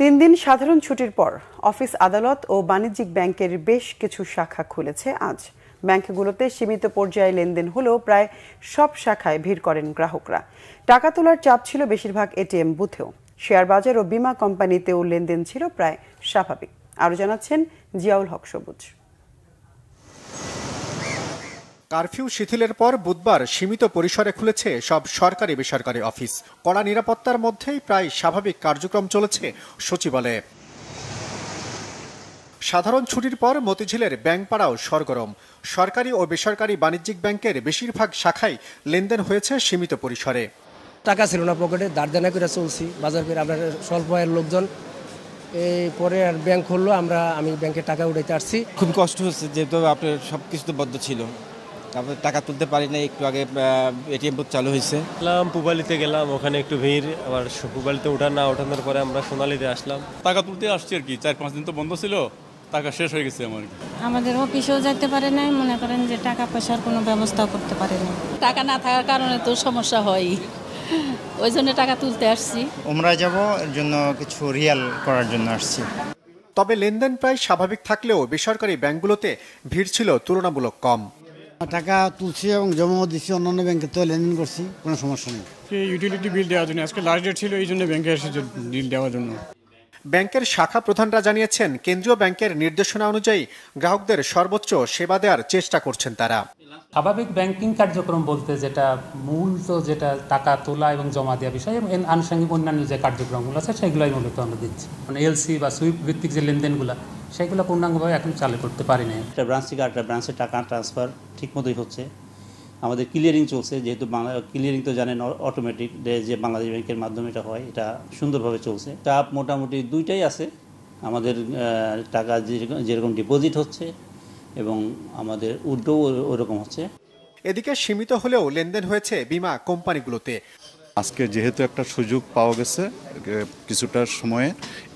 তিন দিন সাধারণ ছুটির পর অফিস আদালত ও বাণিজ্যিক ব্যাংকের বেশ কিছু শাখা খুলেছে আজ ব্যাংকগুলোতে সীমিত পর্যায়ে লেনদেন হলেও প্রায় সব শাখায় ভিড় করেন গ্রাহকরা টাকা তোলার চাপ ছিল বেশিরভাগ এটিএম বুথেও শেয়ার বাজার ও বিমা কোম্পানিতেও লেনদেন ছিল প্রায় স্বাভাবিক আরও জানাচ্ছেন জিয়াউল হক সবুজ কারফিউ শিথিলের পর বুধবার সীমিত পরিসরে খুলেছে সব সরকারি বেসরকারি অফিস কড়া নিরাপত্তার মধ্যেই প্রায় স্বাভাবিক কার্যক্রম চলেছে সচিবালয়ে সাধারণ ছুটির পর মতিঝিলের ব্যাংকপাড়াও সরগরম সরকারি ও বেসরকারি বাণিজ্যিক ব্যাংকের বেশিরভাগ শাখায় লেনদেন হয়েছে সীমিত পরিসরে টাকা ছিল না পকেটে দাঁড়দানা করে চলছি বাজার করে আমরা স্বল্প আয়ের লোকজন এই পরে আর ব্যাংক খুললো আমরা আমি ব্যাংকে টাকা উঠাইতে আসছি খুব কষ্ট হচ্ছে যেহেতু আপনার সব কিছু তো বদ্ধ ছিল তারপরে টাকা তুলতে পারি না একটু আগে এটিএম বুথ চালু হয়েছে গেলাম পুবালিতে গেলাম ওখানে একটু ভিড় আবার পুবালিতে ওঠা না ওঠানোর পরে আমরা সোনালিতে আসলাম টাকা তুলতে আসছি আর কি চার পাঁচ দিন তো বন্ধ ছিল টাকা শেষ হয়ে গেছে আমার আমাদের অফিসেও যেতে পারে নাই মনে করেন যে টাকা পয়সার কোনো ব্যবস্থা করতে পারে না টাকা না থাকার কারণে তো সমস্যা হয় ওই জন্য টাকা তুলতে আসছি ওমরা যাব এর জন্য কিছু রিয়াল করার জন্য আসছি তবে লেনদেন প্রায় স্বাভাবিক থাকলেও বেসরকারি ব্যাংকগুলোতে ভিড় ছিল তুলনামূলক কম টাকা তুলছি এবং জমাও দিচ্ছি অন্যান্য ব্যাংকে তো লেনদেন করছি কোনো সমস্যা নেই ইউটিলিটি বিল দেওয়ার জন্য আজকে লাস্ট ডেট ছিল এই জন্য ব্যাংকে এসেছে বিল দেওয়ার জন্য ব্যাংকের শাখা প্রধানরা জানিয়েছেন কেন্দ্রীয় ব্যাংকের নির্দেশনা অনুযায়ী গ্রাহকদের সর্বোচ্চ সেবা দেওয়ার চেষ্টা করছেন তারা স্বাভাবিক ব্যাংকিং কার্যক্রম বলতে যেটা মূল তো যেটা টাকা তোলা এবং জমা দেওয়া বিষয় এবং আনুষঙ্গিক অন্যান্য যে কার্যক্রমগুলো আছে সেগুলোই মূলত আমরা দিচ্ছি মানে এলসি বা সুইপ ভিত্তিক যে লেনদেনগুলো সেগুলো পূর্ণাঙ্গভাবে এখন চালু করতে পারি না একটা ব্রাঞ্চ থেকে আরেকটা ব্রাঞ্চে টাকা ট্রান্সফার ঠিক মতোই হচ্ছে আমাদের ক্লিয়ারিং চলছে যেহেতু বাংলা ক্লিয়ারিং তো জানেন অটোমেটিক যে বাংলাদেশ ব্যাংকের মাধ্যমে এটা হয় এটা সুন্দরভাবে চলছে চাপ মোটামুটি দুইটাই আছে আমাদের টাকা যেরকম ডিপোজিট হচ্ছে এবং আমাদের উর্ধও ওরকম হচ্ছে এদিকে সীমিত হলেও লেনদেন হয়েছে বিমা কোম্পানিগুলোতে আজকে যেহেতু একটা সুযোগ পাওয়া গেছে কিছুটা সময়ে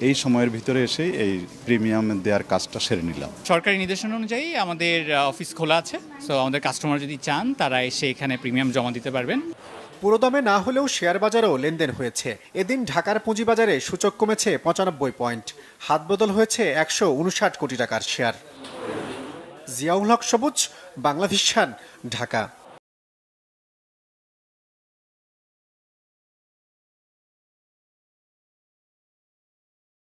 এই সময়ের ভিতরে এসেই এই প্রিমিয়াম দেওয়ার কাজটা সেরে নিলাম সরকারি নির্দেশনা অনুযায়ী আমাদের অফিস খোলা আছে সো আমাদের কাস্টমার যদি চান তারা এসে এখানে প্রিমিয়াম জমা দিতে পারবেন পুরোদমে না হলেও শেয়ার বাজারেও লেনদেন হয়েছে এদিন ঢাকার পুঁজিবাজারে সূচক কমেছে পঁচানব্বই পয়েন্ট হাত বদল হয়েছে একশো উনষাট কোটি টাকার শেয়ার জিয়াউল হক সবুজ বাংলাদেশ ঢাকা